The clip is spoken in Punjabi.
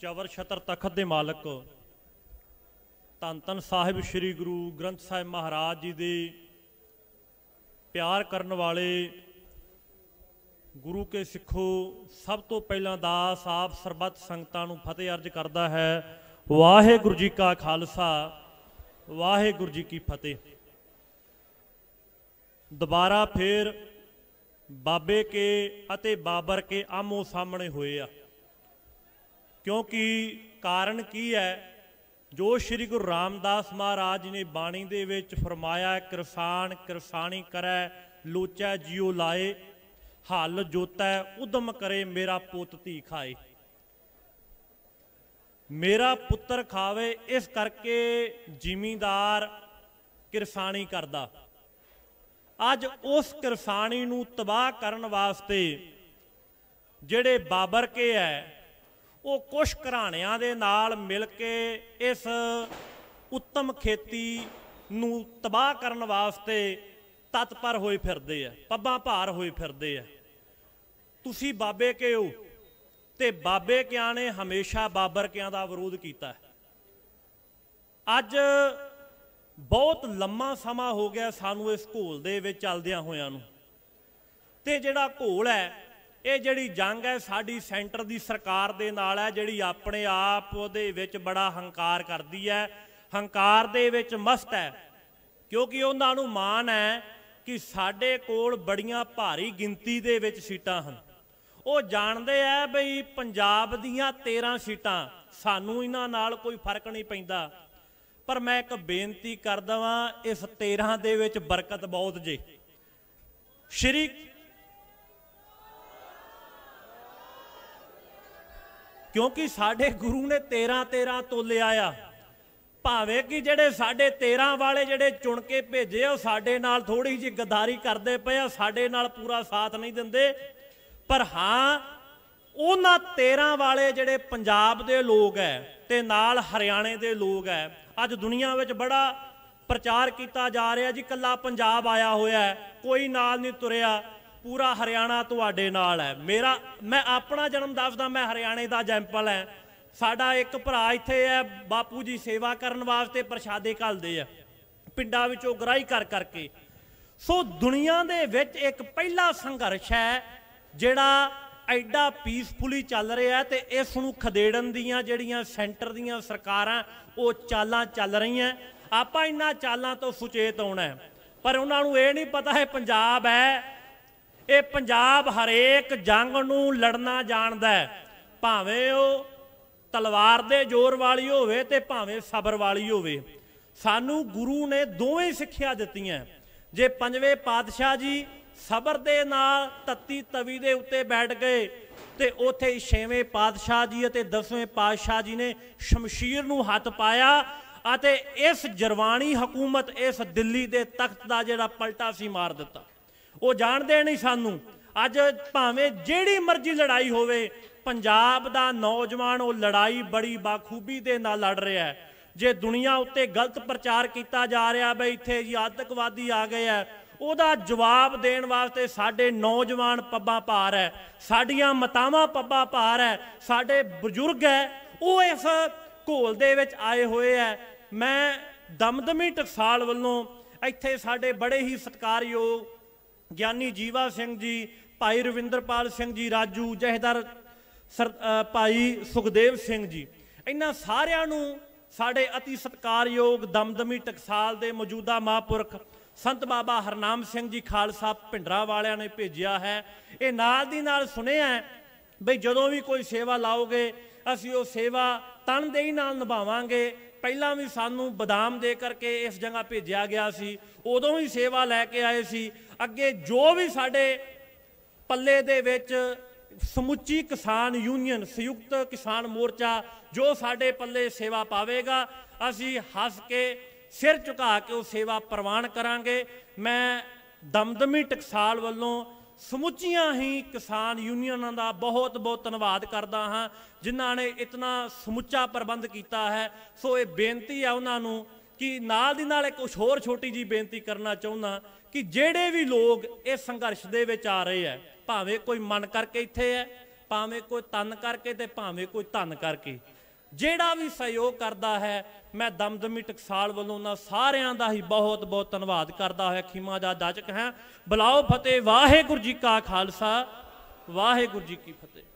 ਚਵਰ ਛਤਰ ਤਖਤ ਦੇ ਮਾਲਕ ਤਨ ਤਨ ਸਾਹਿਬ ਸ੍ਰੀ ਗੁਰੂ ਗ੍ਰੰਥ ਸਾਹਿਬ ਮਹਾਰਾਜ ਜੀ ਦੇ ਪਿਆਰ ਕਰਨ ਵਾਲੇ ਗੁਰੂ ਕੇ ਸਿੱਖੋ ਸਭ ਤੋਂ ਪਹਿਲਾਂ ਦਾਸ ਆਪ ਸਰਬੱਤ ਸੰਗਤਾਂ ਨੂੰ ਫਤਿਹ ਅਰਜ ਕਰਦਾ ਹੈ ਵਾਹਿਗੁਰੂ ਜੀ ਕਾ ਖਾਲਸਾ ਵਾਹਿਗੁਰੂ ਜੀ ਕੀ ਫਤਿਹ ਦੁਬਾਰਾ ਫੇਰ ਬਾਬੇ ਕੇ ਅਤੇ ਬਾਬਰ ਕੇ ਆਮੋ ਸਾਹਮਣੇ ਹੋਏ ਆ ਕਿਉਂਕਿ ਕਾਰਨ ਕੀ ਹੈ ਜੋ ਸ੍ਰੀ ਗੁਰੂ ਰਾਮਦਾਸ ਮਹਾਰਾਜ ਨੇ ਬਾਣੀ ਦੇ ਵਿੱਚ ਫਰਮਾਇਆ ਕਿਰਸਾਨ ਕਿਰਸਾਨੀ ਕਰੈ ਲੋਚੈ ਜਿਉ ਲਾਏ ਹਲ ਜੋਤੈ ਉਦਮ ਕਰੇ ਮੇਰਾ ਪੁੱਤ ਧੀ ਖਾਏ ਮੇਰਾ ਪੁੱਤਰ ਖਾਵੇ ਇਸ ਕਰਕੇ ਜ਼ਿਮੀਂਦਾਰ ਕਿਰਸਾਨੀ ਕਰਦਾ ਅੱਜ ਉਸ ਕਿਰਸਾਨੀ ਨੂੰ ਤਬਾਹ ਕਰਨ ਵਾਸਤੇ ਜਿਹੜੇ ਬਾਬਰ ਕੇ ਹੈ ਉਹ ਕੁਝ ਘਰਾਣਿਆਂ ਦੇ ਨਾਲ ਮਿਲ ਕੇ ਇਸ ਉੱਤਮ ਖੇਤੀ ਨੂੰ ਤਬਾਹ ਕਰਨ ਵਾਸਤੇ ਤਤਪਰ ਹੋਏ ਫਿਰਦੇ ਆ ਪੱਬਾਂ ਭਾਰ ਹੋਏ ਫਿਰਦੇ ਆ ਤੁਸੀਂ ਬਾਬੇ ਕਿਉ ਤੇ ਬਾਬੇ ਕਿਆਂ ਨੇ ਹਮੇਸ਼ਾ ਬਾਬਰ ਕਿਆਂ ਦਾ ਵਿਰੋਧ ਕੀਤਾ ਅੱਜ ਬਹੁਤ ਲੰਮਾ ਸਮਾਂ ਹੋ ਗਿਆ ਸਾਨੂੰ ਇਸ ਘੋਲ ਦੇ ਵਿੱਚ ਚੱਲਦਿਆਂ ਹੋਇਆਂ ਨੂੰ ਤੇ ਜਿਹੜਾ ਘੋਲ ਹੈ ਇਹ ਜਿਹੜੀ ਜੰਗ ਹੈ ਸਾਡੀ ਸੈਂਟਰ ਦੀ ਸਰਕਾਰ ਦੇ ਨਾਲ ਹੈ ਜਿਹੜੀ ਆਪਣੇ ਆਪ ਉਹਦੇ ਵਿੱਚ ਬੜਾ ਹੰਕਾਰ ਕਰਦੀ ਹੈ ਹੰਕਾਰ ਦੇ ਵਿੱਚ ਮਸਤ ਹੈ ਕਿਉਂਕਿ ਉਹਨਾਂ ਨੂੰ ਮਾਣ ਹੈ ਕਿ ਸਾਡੇ ਕੋਲ ਬੜੀਆਂ ਭਾਰੀ ਗਿਣਤੀ ਦੇ ਵਿੱਚ ਸੀਟਾਂ ਹਨ ਉਹ ਜਾਣਦੇ ਆ ਬਈ ਪੰਜਾਬ ਦੀਆਂ 13 ਸੀਟਾਂ ਸਾਨੂੰ ਇਹਨਾਂ ਨਾਲ ਕੋਈ ਫਰਕ ਨਹੀਂ ਪੈਂਦਾ ਪਰ ਮੈਂ ਇੱਕ ਬੇਨਤੀ ਕਰ ਦਵਾਂ ਇਸ 13 ਦੇ ਵਿੱਚ ਬਰਕਤ ਬਹੁਤ ਜੇ ਸ਼੍ਰੀ ਕਿਉਂਕਿ ਸਾਡੇ ਗੁਰੂ ਨੇ 13 13 ਤੋਲਿਆ ਆਇਆ ਭਾਵੇਂ ਕਿ ਜਿਹੜੇ ਸਾਡੇ 13 ਵਾਲੇ ਜਿਹੜੇ ਚੁਣ ਕੇ ਭੇਜੇ ਉਹ ਸਾਡੇ ਨਾਲ ਥੋੜੀ ਜਿਹੀ ਗਦਾਰੀ ਕਰਦੇ ਪਏ ਆ ਸਾਡੇ ਨਾਲ ਪੂਰਾ ਸਾਥ ਨਹੀਂ ਦਿੰਦੇ ਪਰ ਹਾਂ ਉਹਨਾਂ 13 ਵਾਲੇ ਜਿਹੜੇ ਪੰਜਾਬ ਦੇ ਲੋਕ ਐ ਤੇ ਨਾਲ ਹਰਿਆਣੇ ਦੇ ਲੋਕ ਐ ਅੱਜ ਦੁਨੀਆ ਵਿੱਚ ਬੜਾ ਪ੍ਰਚਾਰ ਕੀਤਾ ਜਾ ਰਿਹਾ ਜੀ ਕੱਲਾ ਪੰਜਾਬ ਆਇਆ ਹੋਇਆ ਕੋਈ ਨਾਲ ਨਹੀਂ ਤੁਰਿਆ ਪੂਰਾ ਹਰਿਆਣਾ ਤੁਹਾਡੇ ਨਾਲ ਹੈ ਮੇਰਾ ਮੈਂ ਆਪਣਾ ਜਨਮ ਦੱਸਦਾ ਮੈਂ ਹਰਿਆਣੇ ਦਾ ਜੈਂਪਲ ਹੈ ਸਾਡਾ ਇੱਕ ਭਰਾ ਇੱਥੇ ਹੈ ਬਾਪੂ ਜੀ ਸੇਵਾ ਕਰਨ ਵਾਸਤੇ ਪ੍ਰਸ਼ਾਦੇ ਘਲਦੇ ਆ ਪਿੰਡਾਂ ਵਿੱਚੋਂ ਗਰਾਈ ਕਰ ਕਰਕੇ ਸੋ ਦੁਨੀਆ ਦੇ ਵਿੱਚ ਇੱਕ ਪਹਿਲਾ ਸੰਘਰਸ਼ ਹੈ ਜਿਹੜਾ ਐਡਾ ਪੀਸਫੁਲੀ ਚੱਲ ਰਿਹਾ ਤੇ ਇਸ ਨੂੰ ਖਦੇੜਨ ਦੀਆਂ ਜਿਹੜੀਆਂ ਸੈਂਟਰ ਦੀਆਂ ਸਰਕਾਰਾਂ ਉਹ ਚਾਲਾਂ ਚੱਲ ਰਹੀਆਂ ਆਪਾਂ ਇਹਨਾਂ ਚਾਲਾਂ ਤੋਂ ਸੁਚੇਤ ਹੋਣਾ ਪਰ ਉਹਨਾਂ ਨੂੰ ਇਹ ਨਹੀਂ ਪਤਾ ਹੈ ਪੰਜਾਬ ਹੈ ਇਹ ਪੰਜਾਬ ਹਰੇਕ ਜੰਗ ਨੂੰ ਲੜਨਾ ਜਾਣਦਾ ਹੈ ਭਾਵੇਂ ਉਹ ਤਲਵਾਰ ਦੇ ਜ਼ੋਰ ਵਾਲੀ ਹੋਵੇ ਤੇ ਭਾਵੇਂ ਸਬਰ ਵਾਲੀ ਹੋਵੇ ਸਾਨੂੰ ਗੁਰੂ ਨੇ ਦੋਵੇਂ ਸਿੱਖਿਆ ਦਿੱਤੀਆਂ ਜੇ ਪੰਜਵੇਂ ਪਾਤਸ਼ਾਹ ਜੀ ਸਬਰ ਦੇ ਨਾਲ ਤੱਤੀ ਤਵੀ ਦੇ ਉੱਤੇ ਬੈਠ ਗਏ ਤੇ ਉਥੇ ਛੇਵੇਂ ਪਾਤਸ਼ਾਹ ਜੀ ਅਤੇ ਦਸਵੇਂ ਪਾਤਸ਼ਾਹ ਜੀ ਨੇ ਸ਼ਮਸ਼ੀਰ ਨੂੰ ਹੱਥ ਪਾਇਆ ਅਤੇ ਇਸ ਜਰਵਾਣੀ ਹਕੂਮਤ ਇਸ ਦਿੱਲੀ ਦੇ ਤਖਤ ਦਾ ਜਿਹੜਾ ਪਲਟਾ ਸੀ ਮਾਰ ਦਿੱਤਾ ਉਹ ਜਾਣਦੇ ਨਹੀਂ ਸਾਨੂੰ ਅੱਜ ਭਾਵੇਂ ਜਿਹੜੀ ਮਰਜ਼ੀ ਲੜਾਈ ਹੋਵੇ ਪੰਜਾਬ ਦਾ ਨੌਜਵਾਨ ਉਹ ਲੜਾਈ ਬੜੀ ਬਾਖੂਬੀ ਦੇ ਨਾਲ ਲੜ ਰਿਹਾ ਹੈ ਜੇ ਦੁਨੀਆ ਉੱਤੇ ਗਲਤ ਪ੍ਰਚਾਰ ਕੀਤਾ ਜਾ ਰਿਹਾ ਬਈ ਇੱਥੇ ਜੀ ਆਤਕਵਾਦੀ ਆ ਗਏ ਆ ਉਹਦਾ ਜਵਾਬ ਦੇਣ ਵਾਸਤੇ ਸਾਡੇ ਨੌਜਵਾਨ ਪੱਬਾਂ ਭਾਰ ਹੈ ਸਾਡੀਆਂ ਮਤਾਵਾਂ ਪੱਬਾਂ ਭਾਰ ਹੈ ਸਾਡੇ ਬਜ਼ੁਰਗ ਹੈ ਉਹ ਇਸ ਘੋਲ ਦੇ ਵਿੱਚ ਆਏ ਹੋਏ ਆ ਮੈਂ ਦਮਦਮੀ ਟਕਸਾਲ ਵੱਲੋਂ ਇੱਥੇ ਸਾਡੇ ਬੜੇ ਹੀ ਸਤਿਕਾਰਯੋਗ ਗਿਆਨੀ ਜੀਵਾ ਸਿੰਘ ਜੀ ਭਾਈ ਰਵਿੰਦਰਪਾਲ ਸਿੰਘ ਜੀ ਰਾਜੂ ਜਹੇਦਾਰ ਭਾਈ ਸੁਖਦੇਵ ਸਿੰਘ ਜੀ ਇਹਨਾਂ ਸਾਰਿਆਂ ਨੂੰ ਸਾਡੇ ਅਤੀ ਸਤਕਾਰਯੋਗ ਦਮਦਮੀ ਟਕਸਾਲ ਦੇ ਮੌਜੂਦਾ ਮਹਾਪੁਰਖ ਸੰਤ ਬਾਬਾ ਹਰਨਾਮ ਸਿੰਘ ਜੀ ਖਾਲਸਾ ਭਿੰਡਰਾ ਵਾਲਿਆਂ ਨੇ ਭੇਜਿਆ ਹੈ ਇਹ ਨਾਲ ਦੀ ਨਾਲ ਸੁਣਿਆ ਬਈ ਜਦੋਂ ਵੀ ਕੋਈ ਸੇਵਾ ਲਾਓਗੇ ਅਸੀਂ ਉਹ ਸੇਵਾ ਤਨਦੇਹੀ ਨਾਲ ਨਿਭਾਵਾਂਗੇ ਪਹਿਲਾਂ ਵੀ ਸਾਨੂੰ ਬਦਾਮ ਦੇ ਕਰਕੇ ਇਸ ਜਗ੍ਹਾ ਭੇਜਿਆ ਗਿਆ ਸੀ ਉਦੋਂ ਹੀ ਸੇਵਾ ਲੈ ਕੇ ਆਏ ਸੀ ਅੱਗੇ ਜੋ ਵੀ ਸਾਡੇ ਪੱਲੇ ਦੇ ਵਿੱਚ ਸਮੁੱਚੀ ਕਿਸਾਨ ਯੂਨੀਅਨ ਸੰਯੁਕਤ ਕਿਸਾਨ ਮੋਰਚਾ ਜੋ ਸਾਡੇ ਪੱਲੇ ਸੇਵਾ ਪਾਵੇਗਾ ਅਸੀਂ ਹੱਸ ਕੇ ਸਿਰ ਝੁਕਾ ਕੇ ਉਹ ਸੇਵਾ ਪ੍ਰਵਾਨ ਕਰਾਂਗੇ ਮੈਂ ਦਮਦਮੀ ਟਕਸਾਲ ਵੱਲੋਂ ਸਮੁੱਚੀਆਂ ਹੀ ਕਿਸਾਨ ਯੂਨੀਅਨਾਂ ਦਾ ਬਹੁਤ ਬਹੁਤ ਧੰਨਵਾਦ ਕਰਦਾ ਹਾਂ ਜਿਨ੍ਹਾਂ ਨੇ ਇਤਨਾ ਸਮੁੱਚਾ ਪ੍ਰਬੰਧ ਕੀਤਾ ਹੈ ਸੋ ਇਹ ਬੇਨਤੀ ਹੈ ਉਹਨਾਂ ਨੂੰ ਕਿ ਨਾਲ ਦੀ ਨਾਲ ਇੱਕ ਹੋਰ ਛੋਟੀ ਜੀ ਬੇਨਤੀ ਕਰਨਾ ਚਾਹੁੰਦਾ ਕਿ ਜਿਹੜੇ ਵੀ ਲੋਕ ਇਹ ਸੰਘਰਸ਼ ਦੇ ਵਿੱਚ ਆ ਰਹੇ ਆ ਭਾਵੇਂ ਕੋਈ ਮਨ ਕਰਕੇ ਇੱਥੇ ਹੈ ਭਾਵੇਂ ਕੋਈ ਤਨ ਕਰਕੇ ਤੇ ਭਾਵੇਂ ਕੋਈ ਧਨ ਕਰਕੇ ਜਿਹੜਾ ਵੀ ਸਹਿਯੋਗ ਕਰਦਾ ਹੈ ਮੈਂ ਦਮਦਮੀ ਟਕਸਾਲ ਵੱਲੋਂ ਉਹਨਾਂ ਸਾਰਿਆਂ ਦਾ ਹੀ ਬਹੁਤ ਬਹੁਤ ਧੰਨਵਾਦ ਕਰਦਾ ਹੋਇਆ ਖੀਮਾ ਦਾ ਜਾਜਕ ਹਾਂ ਬੁਲਾਓ ਫਤਿਹ ਵਾਹਿਗੁਰੂ ਜੀ ਕਾ ਖਾਲਸਾ ਵਾਹਿਗੁਰੂ ਜੀ ਕੀ ਫਤਿਹ